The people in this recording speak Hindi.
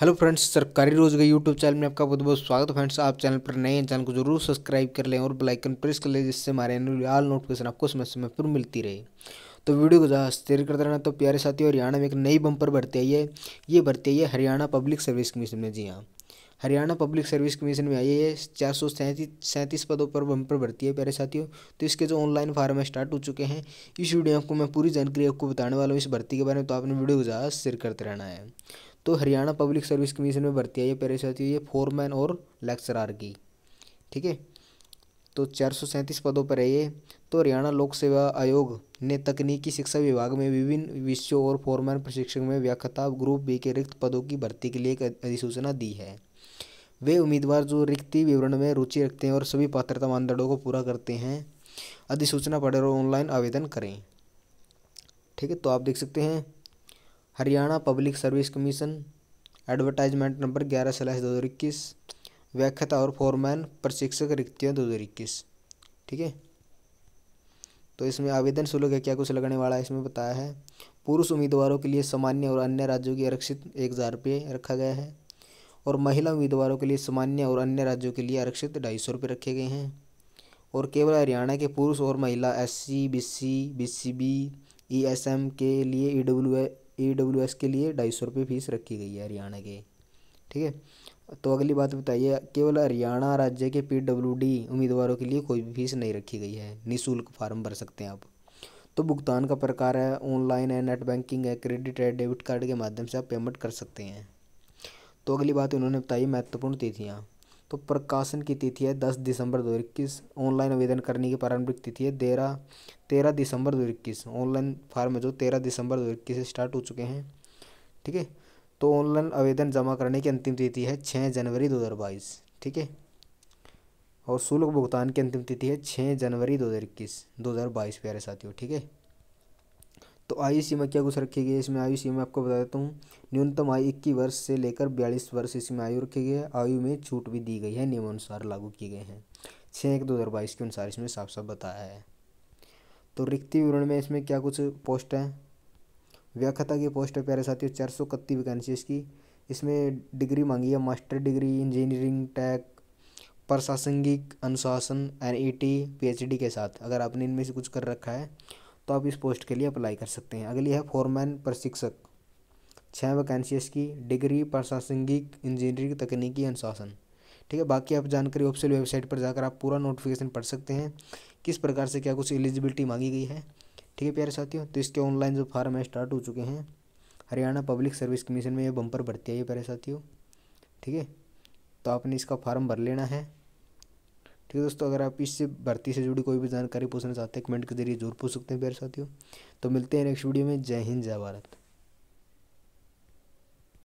हेलो फ्रेंड्स सरकारी रोजगार यूट्यूब चैनल में आपका बहुत बहुत स्वागत है फ्रेंड्स आप चैनल पर नए हैं चैनल को जरूर सब्सक्राइब कर लें और बेलाइकन प्रेस कर लें जिससे हमारे आल नोटिफिकेशन आपको समय समय पर मिलती रहे तो वीडियो को ज़्यादा शेयर करते रहना तो प्यारे साथियों हरियाणा में एक नई बंपर भरती आई है ये भर्ती आई है हरियाणा पब्लिक सर्विस कमीशन में जी हाँ हरियाणा पब्लिक सर्विस कमीशन में आई है चार सौ सैंतीस सैंतीस पदों पर बंपर भर्ती है प्यारे साथियों तो इसके जो ऑनलाइन फार्म है स्टार्ट हो चुके हैं इस वीडियो को आपको मैं पूरी जानकारी आपको बताने वाला हूँ इस भर्ती के बारे में तो आपने वीडियो को ज़्यादा शेयर करते रहना है तो हरियाणा पब्लिक सर्विस कमीशन में भर्ती है ये परीक्षा है ये फोरमैन और लेक्चरार की ठीक है तो चार सौ सैंतीस पदों पर है ये तो हरियाणा लोक सेवा आयोग ने तकनीकी शिक्षा विभाग में विभिन्न विषयों और फोरमैन प्रशिक्षक में व्याख्याता ग्रुप बी के रिक्त पदों की भर्ती के लिए एक अधिसूचना दी है वे उम्मीदवार जो रिक्ति विवरण में रुचि रखते हैं और सभी पात्रता मानदंडों को पूरा करते हैं अधिसूचना पढ़े और ऑनलाइन आवेदन करें ठीक है तो आप देख सकते हैं Haryana public service commission advertisement number ग्यारह सलाह दो हज़ार इक्कीस व्याख्याता और फॉरमैन प्रशिक्षक रिक्तियाँ दो हज़ार इक्कीस ठीक है तो इसमें आवेदन शुल्क है क्या कुछ लगने वाला है इसमें बताया है पुरुष उम्मीदवारों के लिए सामान्य और अन्य राज्यों की आरक्षित एक हज़ार रुपये रखा गया है और महिला उम्मीदवारों के लिए सामान्य और अन्य राज्यों के लिए आरक्षित ढाई सौ रुपये रखे गए हैं और केवल हरियाणा के पुरुष और महिला S C B C B C B E S M के लिए E W E W S के लिए ढाई सौ रुपये फीस रखी गई है हरियाणा के ठीक है तो अगली बात बताइए केवल हरियाणा राज्य के पी डब्ल्यू डी उम्मीदवारों के लिए कोई भी फीस नहीं रखी गई है निःशुल्क फार्म भर सकते हैं आप तो भुगतान का प्रकार है ऑनलाइन है नेट बैंकिंग है क्रेडिट है डेबिट कार्ड के माध्यम से आप पेमेंट कर सकते हैं तो अगली बात उन्होंने बताई महत्वपूर्ण तिथियाँ तो प्रकाशन की तिथि है दस दिसंबर दो इक्कीस ऑनलाइन आवेदन करने की प्रारंभिक तिथि है तेरह तेरह दिसंबर दो इक्कीस ऑनलाइन फार्म जो तेरह दिसंबर दो इक्कीस से स्टार्ट हो चुके हैं ठीक है तो ऑनलाइन आवेदन जमा करने की अंतिम तिथि है छः जनवरी दो हज़ार बाईस ठीक है और शुल्क भुगतान की अंतिम तिथि है छः जनवरी दो हज़ार इक्कीस दो हज़ार बाईस प्यारे साथियों ठीक है तो आयु सीमा क्या कुछ रखी गई है इसमें आयु सीमा आपको बता देता हूँ न्यूनतम आयु इक्कीस वर्ष से लेकर बयालीस वर्ष इसमें आयु रखी गई है आयु में छूट भी दी गई है नियमानुसार लागू किए गए हैं छः एक दो हज़ार बाईस के अनुसार इसमें साफ साफ बताया है तो रिक्ति विवरण में इसमें क्या कुछ पोस्ट है व्याख्याता की पोस्ट है प्यारे साथियों चार सौ इकतीस वैकेंसी इसकी इसमें डिग्री मांगी है मास्टर डिग्री इंजीनियरिंग टैक प्रशासनिक अनुशासन N E T P H D के साथ अगर आपने इनमें से कुछ कर रखा है तो आप इस पोस्ट के लिए अप्लाई कर सकते हैं अगली है फोरमैन प्रशिक्षक छः वैकेंसीज की डिग्री प्रशासनिक इंजीनियरिंग तकनीकी अनुशासन ठीक है बाकी आप जानकारी ऑफिशियल वेबसाइट पर जाकर आप पूरा नोटिफिकेशन पढ़ सकते हैं किस प्रकार से क्या कुछ एलिजिबिलिटी मांगी गई है ठीक है प्यारे साथियों तो इसके ऑनलाइन जो फार्म है स्टार्ट हो चुके हैं हरियाणा पब्लिक सर्विस कमीशन में ये बम्पर भर्ती आई है प्यारे साथियों ठीक है तो आपने इसका फार्म भर लेना है ठीक है दोस्तों अगर आप इससे भर्ती से जुड़ी कोई भी जानकारी पूछना चाहते हैं कमेंट के जरिए जरूर पूछ सकते हैं प्यारे साथियों तो मिलते हैं नेक्स्ट वीडियो में जय हिंद जय भारत